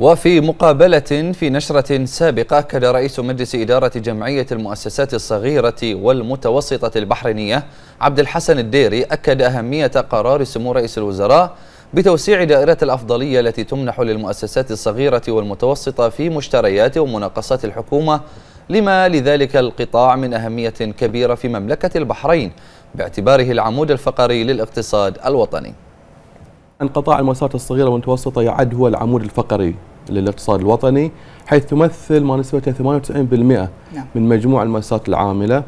وفي مقابلة في نشرة سابقة أكد رئيس مجلس إدارة جمعية المؤسسات الصغيرة والمتوسطة البحرينية عبد الحسن الديري أكد أهمية قرار سمو رئيس الوزراء بتوسيع دائرة الأفضلية التي تمنح للمؤسسات الصغيرة والمتوسطة في مشتريات ومناقصات الحكومة لما لذلك القطاع من أهمية كبيرة في مملكة البحرين باعتباره العمود الفقري للاقتصاد الوطني. أن قطاع المؤسسات الصغيرة والمتوسطة يعد هو العمود الفقري للاقتصاد الوطني حيث تمثل ما نسبته 98% نعم. من مجموع المؤسسات العامله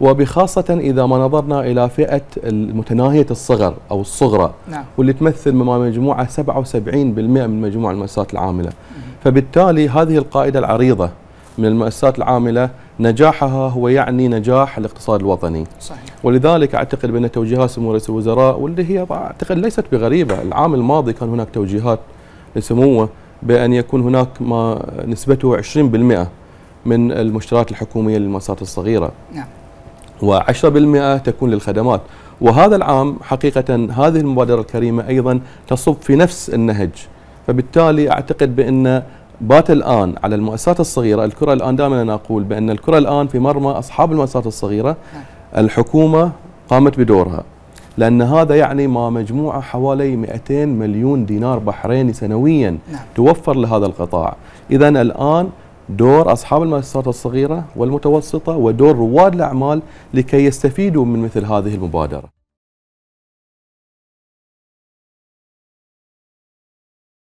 وبخاصة إذا ما نظرنا إلى فئة المتناهيه الصغر أو الصغرى نعم. واللي تمثل ما مجموعة 77% من مجموع المؤسسات العاملة مم. فبالتالي هذه القائدة العريضة من المؤسسات العاملة نجاحها هو يعني نجاح الاقتصاد الوطني صحيح. ولذلك أعتقد بأن توجيهات سمو رئيس الوزراء واللي هي أعتقد ليست بغريبة العام الماضي كان هناك توجيهات لسموه بأن يكون هناك ما نسبته 20% من المشتريات الحكومية للمنصات الصغيرة نعم. و10% تكون للخدمات وهذا العام حقيقة هذه المبادرة الكريمة أيضا تصب في نفس النهج فبالتالي أعتقد بأن بات الآن على المؤسسات الصغيرة الكرة الآن دائما أنا أقول بأن الكرة الآن في مرمى أصحاب المؤسسات الصغيرة نعم. الحكومة قامت بدورها لأن هذا يعني ما مجموعة حوالي 200 مليون دينار بحريني سنويا نعم. توفر لهذا القطاع إذا الآن دور أصحاب المؤسسات الصغيرة والمتوسطة ودور رواد الأعمال لكي يستفيدوا من مثل هذه المبادرة